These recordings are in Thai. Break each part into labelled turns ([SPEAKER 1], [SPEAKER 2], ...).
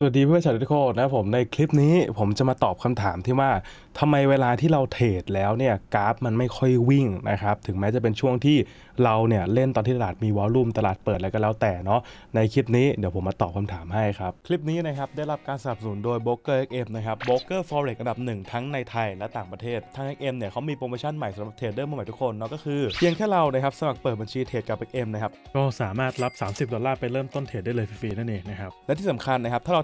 [SPEAKER 1] สวัสดีเพื่อนชาวทิโคนะผมในคลิปนี้ผมจะมาตอบคำถามที่ว่าทำไมเวลาที่เราเทรดแล้วเนี่ยกราฟมันไม่ค่อยวิ่งนะครับ ถึงแม้จะเป็นช่วงที่เราเนี่ยเล่นตอนที่ตลาด มีวอลลุ่มตลาดเปิดอะไรก็แล้วแต่เนาะในคลิปนี้เดี๋ยวผมมาตอบคำถามให้ครับ คลิปนี้นะครับได้รับการสนับสนุนโดย b r o k e r XM นะครับโบรกเกอร์ฟอเร็กอันดับหนึ่งทั้งในไทย และต่างประเทศทาง XM เนี่ยเขามีโปรโมชั่นใหม่สำหรับเทรดเดอร์มือใหม่ทุกคนเนาะก็คือเพียงแค่เรานะครับสมัครเปิดบัญชีเทรดกับ XM นะครับก็สามารถรับ 30 ดอลลาร์ไปเริ่มต้นเทรดได้เลยฟรีๆ นั่นเองนะครับและที่สาคัญนะครับถ้าเรา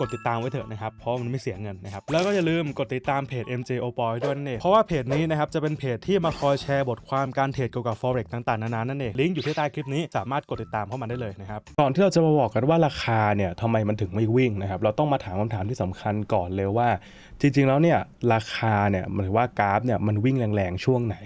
[SPEAKER 1] กดติดตามไว้เถอะนะครับ เพราะมันไม่เสียเงินนะครับ แล้วก็อย่าลืมกดติดตามเพจ MJ o p o y ด้วยนั่นเองเพราะว่าเพจนี้นะครับจะเป็นเพจที่มาคอยแชร์บทความการเทรดเกี่ยวกับ forex ต่างๆ นานานั่นเอง ลิงก์อยู่ที่ใต้คลิปนี้ สามารถกดติดตามเข้ามาได้เลยนะครับ ก่อนที่เราจะมาบอกกันว่าราคาเนี่ยทำไมมันถึงไม่วิ่งนะครับ เราต้องมาถามคำถามที่สำคัญก่อนเลยว่า จริงๆ แล้วเนี่ยราคาเนี่ยหมายว่ากราฟเนี่ยมันวิ่งแรงๆ ช่วงไหน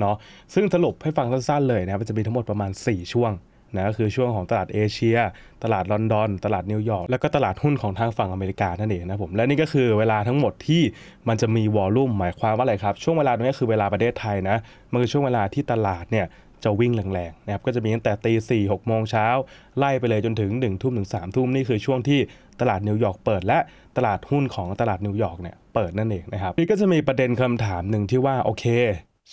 [SPEAKER 1] เนาะ ซึ่งสรุปให้ฟังสั้นๆ เลยนะครับจะมีทั้งหมดประมาณ4ช่วงนะก็คือช่วงของตลาดเอเชีย ตลาดลอนดอนตลาดนิวยอร์กแล้วก็ตลาดหุ้นของทางฝั่งอเมริกานั่นเองนะผมและนี่ก็คือเวลาทั้งหมดที่มันจะมีวอลลุ่มหมายความว่าอะไรครับ ช่วงเวลาตรงนี้คือเวลาประเทศไทยนะมันคือช่วงเวลาที่ตลาดเนี่ยจะวิ่งแรงๆนะครับก็จะมีตั้งแต่ตีสี่หกโมงเช้า ไล่ไปเลยจนถึง1นึ่ทุ่มถึงสามทุ่มนี่คือช่วงที่ตลาดนิวยอร์กเปิดและตลาดหุ้นของตลาดนิวยอร์กเนี่ยเปิดนั่นเองนะครับนี่ก็จะมีประเด็นคำถามหนึ่งที่ว่าโอเค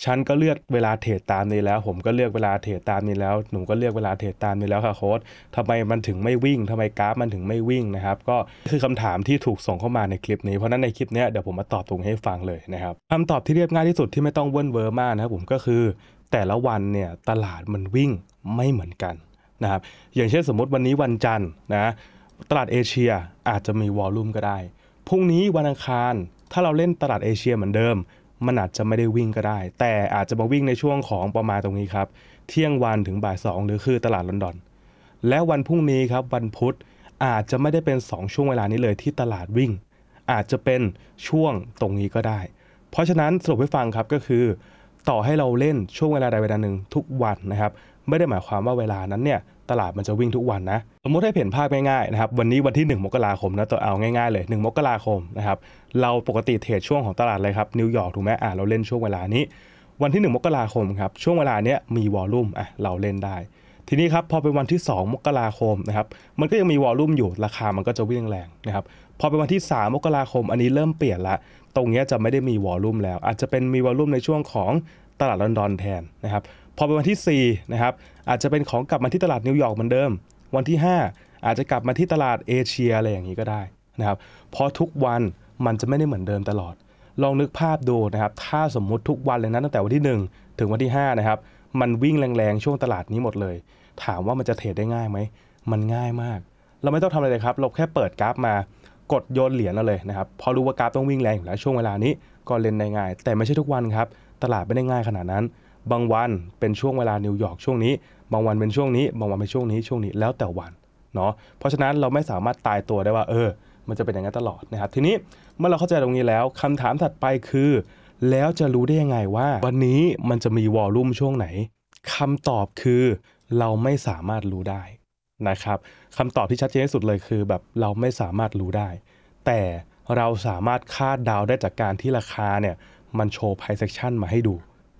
[SPEAKER 1] ฉันก็เลือกเวลาเทรดตามนี้แล้ว ผมก็เลือกเวลาเทรดตามนี้แล้ว หนูก็เลือกเวลาเทรดตามนี้แล้วค่ะโค้ดทำไมมันถึงไม่วิ่ง ทำไมกราฟมันถึงไม่วิ่งนะครับก็คือคำถามที่ถูกส่งเข้ามาในคลิปนี้เพราะนั้นในคลิปนี้เดี๋ยวผมมาตอบตรงให้ฟังเลยนะครับคำตอบที่เรียบง่ายที่สุดที่ไม่ต้องเวิ้นเวอร์มากนะครับผมก็คือแต่ละวันเนี่ยตลาดมันวิ่งไม่เหมือนกันนะครับอย่างเช่นสมมติวันนี้วันจันทร์นะตลาดเอเชียอาจจะมีวอลลุ่มก็ได้พรุ่งนี้วันอังคารถ้าเราเล่นตลาดเอเชียเหมือนเดิมมันอาจจะไม่ได้วิ่งก็ได้ แต่อาจจะมาวิ่งในช่วงของประมาณตรงนี้ครับ เที่ยงวันถึงบ่าย2หรือคือตลาดลอนดอน และวันพรุ่งนี้ครับ วันพุธอาจจะไม่ได้เป็น 2 ช่วงเวลานี้เลยที่ตลาดวิ่ง อาจจะเป็นช่วงตรงนี้ก็ได้ เพราะฉะนั้นสรุปให้ฟังครับก็คือ ต่อให้เราเล่นช่วงเวลาใดเวลาหนึ่งทุกวันนะครับ ไม่ได้หมายความว่าเวลานั้นเนี่ยตลาดมันจะวิ่งทุกวันนะ สมมติให้เห็นภาพง่ายๆนะครับ วันนี้วันที่ 1 มกราคมนะตัวเอาง่ายๆ เลย 1 มกราคมนะครับ เราปกติ เทรดช่วงของตลาดเลยครับนิวยอร์กถูกไหมอ่าเราเล่นช่วงเวลานี้ วันที่ 1 มกราคมครับช่วงเวลาเนี้ยมีวอลลุ่มอ่ะเราเล่นได้ทีนี้ครับพอเป็นวันที่ 2 มกราคมนะครับ มันก็ยังมีวอลลุ่มอยู่ราคามันก็จะวิ่งแรงนะครับ พอเป็นวันที่ 3 มกราคม อันนี้เริ่มเปลี่ยนละตรงนี้จะไม่ได้มีวอลลุ่มแล้ว อาจจะเป็นมีวอลลุ่มในช่วงของตลาดลอนดอนแทนนะครับพอเป็นวันที่4นะครับอาจจะเป็นของกลับมาที่ตลาดนิวยอร์กเหมือนเดิม วันที่ 5 อาจจะกลับมาที่ตลาดเอเชียอะไรอย่างนี้ก็ได้นะครับเพราะทุกวันมันจะไม่ได้เหมือนเดิมตลอด ลองนึกภาพดูนะครับถ้าสมมุติทุกวันเลยนะตั้งแต่วันที่ 1 ถึงวันที่5นะครับมันวิ่งแรงๆช่วงตลาดนี้หมดเลย ถามว่ามันจะเทรดได้ง่ายไหม มันง่ายมาก เราไม่ต้องทำอะไรเลยครับเราแค่เปิดกราฟมากดโยนเหรียญเราเลยนะครับพอรู้ว่ากราฟต้องวิ่งแรงอยู่แล้วช่วงเวลานี้ก็เล่นได้ง่ายแต่ไม่ใช่ทุกวันครับตลาดไม่ได้ง่ายขนาดนั้นบางวัน เป็นช่วงเวลานิวยอร์กช่วงนี้ บางวันเป็นช่วงนี้ บางวันเป็นช่วงนี้ช่วงนี้แล้วแต่วันเนาะเพราะฉะนั้นเราไม่สามารถตายตัวได้ว่า เออ มันจะเป็นอย่างนั้นตลอดนะครับทีนี้เมื่อเราเข้าใจตรงนี้แล้ว คำถามถัดไปคือ แล้วจะรู้ได้ยังไงว่า วันนี้มันจะมีวอลลุ่มช่วงไหน คำตอบคือเราไม่สามารถรู้ได้นะครับคำตอบที่ชัดเจนที่สุดเลยคือ แบบเราไม่สามารถรู้ได้ แต่เราสามารถคาดเดาได้จากการที่ราคาเนี่ยมันโชว์ไพรเซ c t i o n มาให้ดู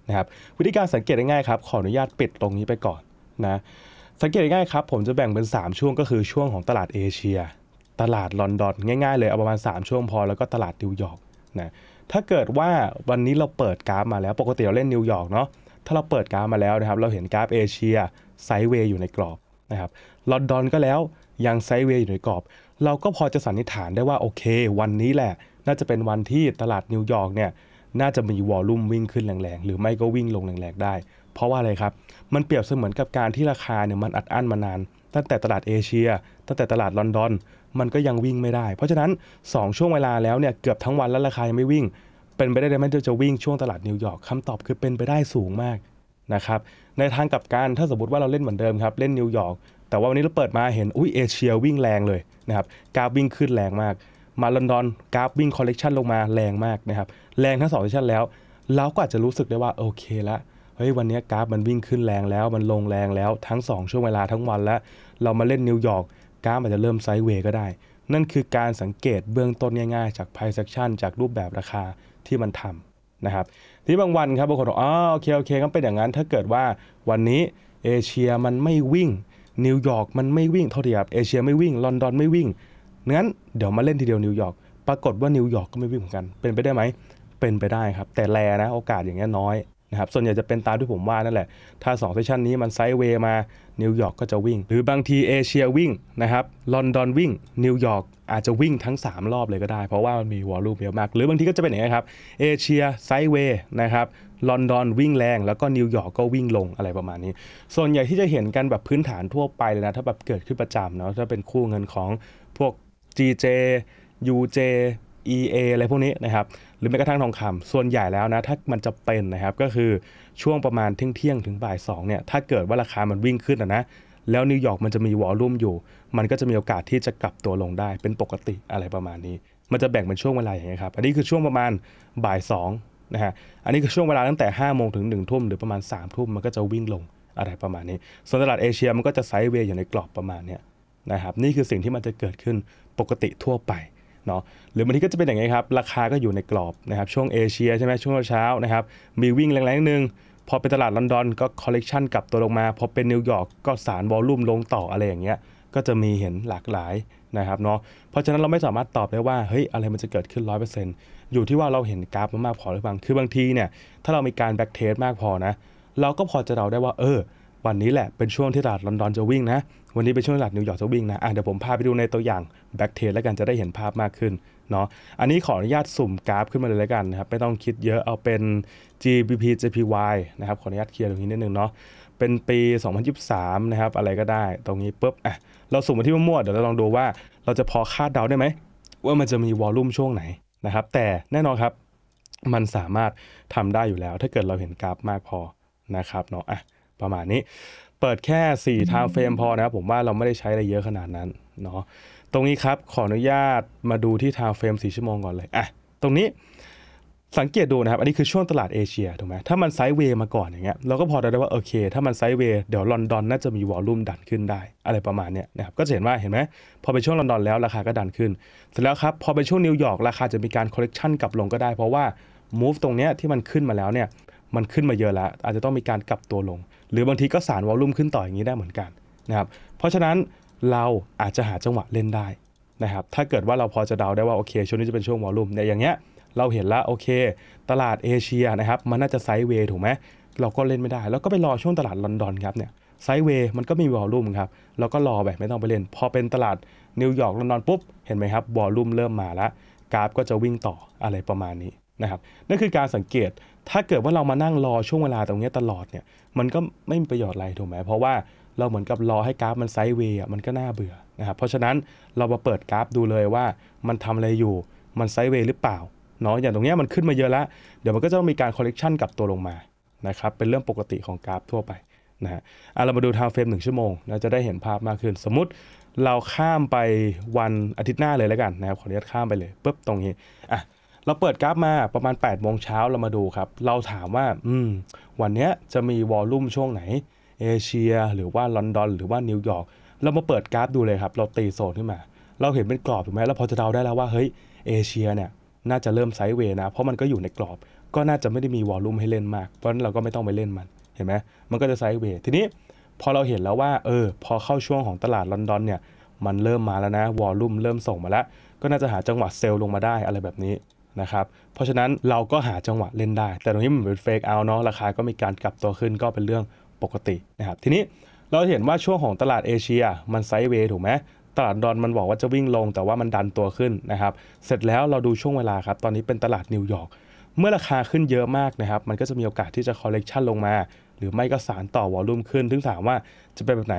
[SPEAKER 1] นะครับวิธีการสังเกตง่ายๆครับขออนุญาตปิดตรงนี้ไปก่อนนะสังเกตง่ายๆครับ ผมจะแบ่งเป็น 3 ช่วงก็คือช่วงของตลาดเอเชีย ตลาดลอนดอนง่ายๆ เลย เอาประมาณ 3 ช่วงพอแล้วก็ตลาดนิวยอร์กนะถ้าเกิดว่าวันนี้เราเปิดกราฟมาแล้ว ปกติเราเล่นนิวยอร์กเนาะถ้าเราเปิดกราฟมาแล้วนะครับเราเห็นกราฟเอเชียไซด์เวย์อยู่ในกรอบนะครับลอนดอนก็แล้วยังไซด์เวย์อยู่ในกรอบเราก็พอจะสันนิษฐานได้ว่าโอเค วันนี้แหละ น่าจะเป็นวันที่ตลาดนิวยอร์กเนี่ยน่าจะมีวอลลุ่มวิ่งขึ้นแรงๆหรือไม่ก็วิ่งลงแรงๆได้ เพราะว่าอะไรครับ มันเปรียบเสมือนกับการที่ราคาเนี่ยมันอัดอั้นมานาน ตั้งแต่ตลาดเอเชีย ตั้งแต่ตลาดลอนดอนมันก็ยังวิ่งไม่ได้ เพราะฉะนั้น 2 ช่วงเวลาแล้วเนี่ยเกือบทั้งวันแล้วราคายังไม่วิ่ง เป็นไปได้ไหมีจะวิ่งช่วงตลาดนิวยอร์กคำตอบคือเป็นไปได้สูงมากนะครับในทางกลับกันถ้าสมมติว่าเราเล่นเหมือนเดิมครับ เล่นนิวยอร์กแต่ว่าวันนี้เราเปิดมาเห็นอุ้ยเอเชียวิ่งแรงเลยนะครับกราฟวิ่งขึ้นแรงมาก มาลอนดอนกราฟวิ่งคอลเลกชันลงมาแรงมากนะครับแรงทั้งสองเซสชันแล้ว เราก็อาจจะรู้สึกได้ว่าโอเคละเฮ้ยวันนี้กราฟมันวิ่งขึ้นแรงแล้ว มันลงแรงแล้วทั้ง 2 ช่วงเวลาทั้งวันแล้ว เรามาเล่นนิวยอร์ก กราฟอาจจะเริ่มไซด์เวย์ก็ได้ นั่นคือการสังเกตเบื้องต้นง่ายๆจากไพ่เ e action จากรูปแบบราคาที่มันทำนะครับ ที่บางวันครับบางคนบอก อ๋อโอเค โอเค ก็เป็นอย่างนั้น ถ้าเกิดว่าวันนี้เอเชียมันไม่วิ่ง นิวยอร์กมันไม่วิ่งเท่าที่ครับเอเชียไม่วิ่ง ลอนดอนไม่วิ่ง งั้นเดี๋ยวมาเล่นทีเดียวนิวยอร์ก ปรากฏว่านิวยอร์กก็ไม่วิ่งเหมือนกันเป็นไปได้ไหมเป็นไปได้ครับ แต่แลนะโอกาสอย่างเงี้ยน้อยนะครับส่วนใหญ่จะเป็นตามที่ผมว่านั่นแหละถ้า2เซสชันนี้มันไซด์เวย์มานิวยอร์กก็จะวิ่ง หรือบางทีเอเชียวิ่งนะครับลอนดอนวิ่งนิวยอร์กอาจจะวิ่งทั้ง 3 รอบเลยก็ได้เพราะว่ามันมีวอลลุ่มเยอะมาก หรือบางทีก็จะเป็นอย่างนี้ครับเอเชียไซด์เวย์นะครับลอนดอนวิ่งแรงแล้วก็นิวยอร์กก็วิ่งลงอะไรประมาณนี้ ส่วนใหญ่ที่จะเห็นกันแบบพื้นฐานทั่วไปเลยนะถ้าแบบเกิดขึ้นประจำเนาะถ้าเป็นคู่เงินของพวก GJ UJ EA อะไรพวกนี้นะครับหรือแม้กระทั่งทองคำ ส่วนใหญ่แล้วนะถ้ามันจะเป็นนะครับ ก็คือช่วงประมาณเที่ยงเที่ยงถึงบ่ายสองเนี่ย ถ้าเกิดว่าราคามันวิ่งขึ้นนะแล้วนิวยอร์กมันจะมีวอลลุ่มอยู่ มันก็จะมีโอกาสที่จะกลับตัวลงได้ เป็นปกติอะไรประมาณนี้ มันจะแบ่งเป็นช่วงเวลาอย่างนี้ครับ อันนี้คือช่วงประมาณบ่ายสองนะฮะอันนี้คือช่วงเวลาตั้งแต่5้าโมงถึงหนึ่งทุ่มหรือประมาณ3ามทุ่มมันก็จะวิ่งลงอะไรประมาณนี้ ส่วนตลาดเอเชียมันก็จะไซด์เวย์อยู่ในกรอบประมาณนี้นะครับนี่คือสิ่งที่มันจะเกิดขึ้นปกติทั่วไปเนาะหรือบางทีก็จะเป็นอย่างนี้ครับ ราคาก็อยู่ในกรอบนะครับช่วงเอเชียใช่ไหมช่วงเช้านะครับมีวิ่งแรงๆนึง พอเป็นตลาดลอนดอนก็คอลเลกชันกลับตัวลงมา พอเป็นนิวยอร์กก็สารวอลลุ่มลงต่อ อะไรอย่างเงี้ยก็จะมีเห็นหลากหลายนะครับเนาะเพราะฉะนั้นเราไม่สามารถตอบได้ว่าเฮ้ยอะไรมันจะเกิดขึ้นรยเปอยู่ที่ว่าเราเห็นกราฟมามากพอหรือเปล่าคือบางทีเนี่ยถ้าเรามีการแบ็กเทสมากพอนะเราก็พอจะเดาได้ว่าเออวันนี้แหละเป็นช่วงที่ตลาดลอนดอนจะวิ่งนะวันนี้เป็นช่วงหลัดนิวยอร์กสวิ่งนะ เดี๋ยวผมพาไปดูในตัวอย่างแบ็กเทสแล้วกันจะได้เห็นภาพมากขึ้นเนาะ อันนี้ขออนุญาตสุ่มกราฟขึ้นมาเลยแล้วกันนะครับ ไม่ต้องคิดเยอะ เอาเป็น GBP JPY นะครับ ขออนุญาตเคลียร์ตรงนี้นิดนึงเนาะ เป็นปี 2023 นะครับ อะไรก็ได้ ตรงนี้ปุ๊บอ่ะเราสุ่มมาที่มั่วๆ เดี๋ยวเราลองดูว่า เราจะพอคาดเดาได้ไหมว่ามันจะมีวอลลุ่มช่วงไหนนะครับ แต่แน่นอนครับมันสามารถทำได้อยู่แล้ว ถ้าเกิดเราเห็นกราฟมากพอนะครับเนาะอ่ะประมาณนี้เปิดแค่4 time frame พอนะครับ ผมว่าเราไม่ได้ใช้อะไรเยอะขนาดนั้นเนาะตรงนี้ครับขออนุญาตมาดูที่ time frame 4ชั่วโมงก่อนเลยอ่ะตรงนี้สังเกตดูนะครับ อันนี้คือช่วงตลาดเอเชียถูกไหมถ้ามันไซด์เวย์มาก่อนอย่างเงี้ยเราก็พอได้ว่าโอเค ถ้ามันไซด์เวย์เดี๋ยวลอนดอนน่าจะมีวอลลุ่มดันขึ้นได้ อะไรประมาณเนี้ยนะครับก็จะเห็นว่าเห็นไหมพอไปช่วงลอนดอนแล้วราคาก็ดันขึ้นเสร็จแล้วครับพอไปช่วงนิวยอร์กราคาจะมีการคอลเลกชันกลับลงก็ได้เพราะว่ามูฟตรงเนี้ยที่มันขึ้นมาแล้วเนี่ยมันขึ้นมาเยอะแล้วอาจจะต้องมีการกลับตัวลงหรือบางทีก็สานวอลลุ่มขึ้นต่ออย่างนี้ได้เหมือนกันนะครับเพราะฉะนั้นเราอาจจะหาจังหวะเล่นได้นะครับถ้าเกิดว่าเราพอจะเดาได้ว่า โอเค ช่วงนี้จะเป็นช่วงวอลลุ่มเนี่ยอย่างเงี้ยเราเห็นละโอเคตลาดเอเชียนะครับมันน่าจะไซด์เวย์ถูกไหมเราก็เล่นไม่ได้ แล้วก็ไปรอช่วงตลาดลอนดอนครับเนี่ยไซด์เวย์มันก็มีวอลลุ่มครับเราก็รอแบบไม่ต้องไปเล่นพอเป็นตลาดนิวยอร์กลอนดอนปุ๊บเห็นไหมครับวอลลุ่มเริ่มมาแล้วกราฟก็จะวิ่งต่ออะไรประมาณนี้นะครับนั่นคือการสังเกตถ้าเกิดว่าเรามานั่งรอช่วงเวลาตรงนี้ตลอดเนี่ยมันก็ไม่มีประโยชน์อะไรถูกไหมเพราะว่าเราเหมือนกับรอให้กราฟมันไซด์เวย์มันก็น่าเบื่อนะครับเพราะฉะนั้นเรามาเปิดกราฟดูเลยว่ามันทำอะไรอยู่มันไซด์เวย์หรือเปล่าเนาะอย่างตรงนี้มันขึ้นมาเยอะแล้ว เดี๋ยวมันก็จะต้องมีการคอลเลกชันกลับตัวลงมานะครับเป็นเรื่องปกติของกราฟทั่วไปนะฮะเรามาดูทาวเฟรมหนึ่งชั่วโมงนะจะได้เห็นภาพมากขึ้นสมมติเราข้ามไปวันอาทิตย์หน้าเลยแล้วกันนะครับขออนุญาตข้ามไปเลยปุ๊บตรงนี้อ่ะเราเปิดกราฟมาประมาณ8ปดโมงเช้าเรามาดูครับ เราถามว่าอืมวันนี้จะมีวอลลุ่มช่วงไหน เอเชียหรือว่าลอนดอนหรือว่านิวยอร์ก เรามาเปิดกราฟดูเลยครับ เราตีโซนขึ้นมา เราเห็นเป็นกรอบถูกไหมเราพอจะเดาได้แล้วว่า เฮ้ย เอเชียเนี่ย น่าจะเริ่มไซด์เวย์นะ เพราะมันก็อยู่ในกรอบ ก็น่าจะไม่ได้มีวอลลุ่มให้เล่นมาก เพราะนั้นเราก็ไม่ต้องไปเล่นมัน เห็นไหมมันก็จะไซด์เวย์ ทีนี้พอเราเห็นแล้วว่า เออ พอเข้าช่วงของตลาดลอนดอนเนี่ย มันเริ่มมาแล้วนะ วอลลุ่มเริ่มส่งมาแล้ว ก็น่าจะหาจังหวะเซลล์ลงมาได้อะไรแบบนี้นะครับเพราะฉะนั้นเราก็หาจังหวะเล่นได้ แต่ตรงนี้มันเป็นเฟกเอาเนาะ ราคาก็มีการกลับตัวขึ้นก็เป็นเรื่องปกตินะครับ ทีนี้เราเห็นว่าช่วงของตลาดเอเชียมันไซด์เวย์ถูกไหม ตลาดดอนมันบอกว่าจะวิ่งลงแต่ว่ามันดันตัวขึ้นนะครับ เสร็จแล้วเราดูช่วงเวลาครับ ตอนนี้เป็นตลาดนิวยอร์ก เมื่อราคาขึ้นเยอะมากนะครับ มันก็จะมีโอกาสที่จะคอลเลกชันลงมา หรือไม่ก็สารต่อวอลลุ่มขึ้น ถึงถามว่าจะเป็นแบบไหน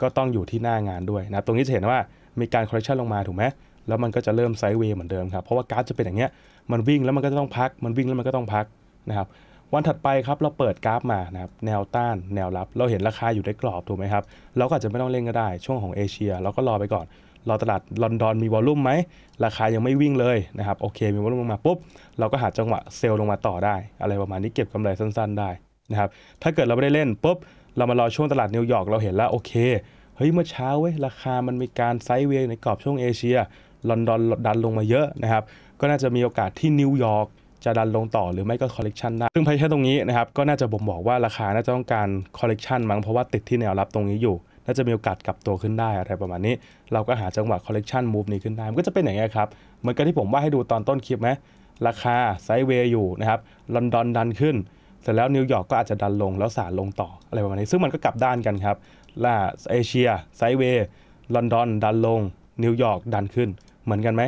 [SPEAKER 1] ก็ต้องอยู่ที่หน้างานด้วยนะ ตรงนี้จะเห็นว่ามีการคอลเลกชันลงมาถูกไหมแล้วมันก็จะเริ่มไซด์เวย์เหมือนเดิมครับเพราะว่าการ์ดจะเป็นอย่างเงี้ยมันวิ่งแล้วมันก็จะต้องพัก มันวิ่งแล้วมันก็ต้องพักนะครับวันถัดไปครับเราเปิดกราฟมานะครับแนวต้านแนวรับ เราเห็นราคาอยู่ในกรอบถูกไหมครับ เราก็อาจจะไม่ต้องเล่นก็ได้ ช่วงของเอเชียเราก็รอไปก่อน รอตลาดลอนดอน มีวอลลุ่มไหมราคายังไม่วิ่งเลยนะครับโอเค มีวอลลุ่มลงมาปุ๊บเราก็หาจังหวะเซลล์ลงมาต่อได้ อะไรประมาณนี้เก็บกำไรสั้น ๆ ได้นะครับถ้าเกิดเราไม่ได้เล่นปุ๊บเรามารอช่วงตลาดนิวยอร์กเราเห็นแล้วโอเคเฮ้ยเมื่อเช้าเว้ยราคามันมีการไซด์เวย์ในกรอบช่วงเอเชียลอนดอนดันลงมาเยอะนะครับก็น่าจะมีโอกาสที่นิวยอร์กจะดันลงต่อหรือไม่ก็คอลเลกชันได้ซึ่งไพ่แค่ตรงนี้นะครับ ก็น่าจะบ่งบอกว่าราคาน่าจะต้องการคอลเลกชันมั้งเพราะว่าติดที่แนวรับตรงนี้อยู่ น่าจะมีโอกาสกลับตัวขึ้นได้ อะไรประมาณนี้เราก็หาจังหวะคอลเลกชันมูฟนี้ขึ้นได้มันก็จะเป็นอย่างนี้ครับ เหมือนกับที่ผมว่าให้ดูตอนต้นคลิปไหม ราคาไซด์เวย์อยู่นะครับลอนดอนดันขึ้น เสร็จแล้วนิวยอร์กก็อาจจะดันลงแล้วสารลงต่ออะไรประมาณนี้ซึ่งมันก็กลับด้านกันครับล่าเอเชียไซด์เวย์ลอนดอนดันลงนิวยอร์กดันขึ้นเหมือนกันไหม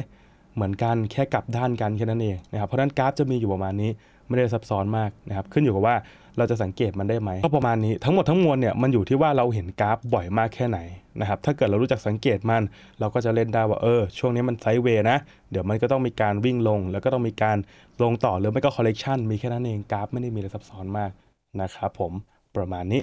[SPEAKER 1] เหมือนกันแค่กลับด้านกันแค่นั้นเองนะครับเพราะนั้นกราฟจะมีอยู่ประมาณนี้ไม่ได้ซับซ้อนมากนะครับขึ้นอยู่กับว่าเราจะสังเกตมันได้ไหมก็ประมาณนี้ทั้งหมดทั้งมวลเนี่ยมันอยู่ที่ว่าเราเห็นกราฟบ่อยมากแค่ไหนนะครับถ้าเกิดเรารู้จักสังเกตมันเราก็จะเล่นได้ว่าเออช่วงนี้มันไซด์เวย์นะ เดี๋ยวมันก็ต้องมีการวิ่งลง แล้วก็ต้องมีการลงต่อหรือไม่ก็คอลเลกชันมีแค่นั้นเองกราฟไม่ได้มีอะไรซับซ้อนมากนะครับผมประมาณนี้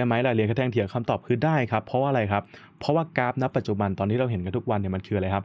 [SPEAKER 1] ได้ไหมรายะเรียนกระแทงเถียงคำตอบคือได้ครับ เพราะว่าอะไรครับ เพราะว่ากราฟณปัจจุบันตอนที่เราเห็นกันทุกวันเนี่ยมันคืออะไรครับ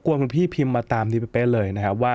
[SPEAKER 1] บกวนคุณพี่พิมพ์มาตามนี้เป๊ะเลยนะครับว่า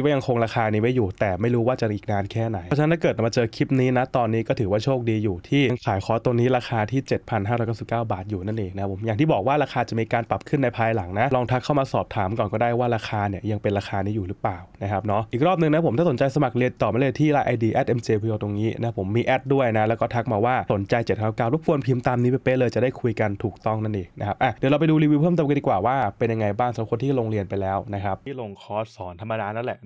[SPEAKER 1] ดว่ายังคงราคานี้ไว้อยู่ แต่ไม่รู้ว่าจะอีกนานแค่ไหนเพราะฉะนั้นถ้าเกิดมาเจอคลิปนี้นะตอนนี้ก็ถือว่าโชคดีอยู่ ที่ขายคอร์สตัวนี้ราคาที่ 7,599บาท อยู่นั่นเองนะผมอย่างที่บอกว่าราคาจะมีการปรับขึ้นในภายหลังนะลองทักเข้ามาสอบถามก่อนก็ได้ว่าราคาเนี่ยยังเป็นราคานี้อยู่หรือเปล่านะครับเนาะอีกรอบนึงนะผมถ้าสนใจสมัครเรียนต่อมาเลยที่ไลน์ไอออเดดีแ็มเจพีโอตรงนี้นะผมมีแอดด้วยนะแล้วก็ทักมาว่าสนใจ799รบกวนพิมพ์ตามนี้ไปเป๊ะเลยจะได้คุยกันถูกต้องนั่นเองนะครับอ่ะเดี๋ยวเราไปดูรีวิวเพิ่มเติมกันดีกว่าว่าเป็นยังไงบ้างสำหรับคนที่ลงเรียนไปแล้วนะครับที่ลงคอร์สสอนธรรมดานั่นแหละ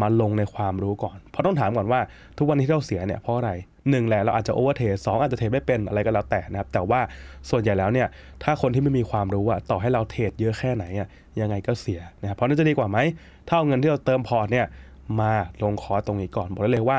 [SPEAKER 1] มาลงในความรู้ก่อน เพราะต้องถามก่อนว่าทุกวันที่เราเสียเนี่ยเพราะอะไรหนึ่งแหละเราอาจจะโอเวอร์เทสองอาจจะเทไม่เป็นอะไรก็แล้วแต่นะครับแต่ว่าส่วนใหญ่แล้วเนี่ยถ้าคนที่ไม่มีความรู้อะต่อให้เราเทรดเยอะแค่ไหนอะยังไงก็เสียนะครับเพราะนั่นจะดีกว่าไหมถ้าเอาเงินที่เราเติมพอร์ตเนี่ยมาลงคอร์ตรงนี้ก่อนบอกได้เลยว่า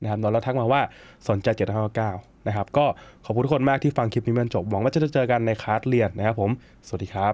[SPEAKER 1] นะครับแล้วทักมาว่าสนใจ7้9นะครับ ก็ขอบคุณทุกคนมากที่ฟังคลิปนี้มันจบ หวังว่าจะเจอกันในคลาสเรียนนะครับผม สวัสดีครับ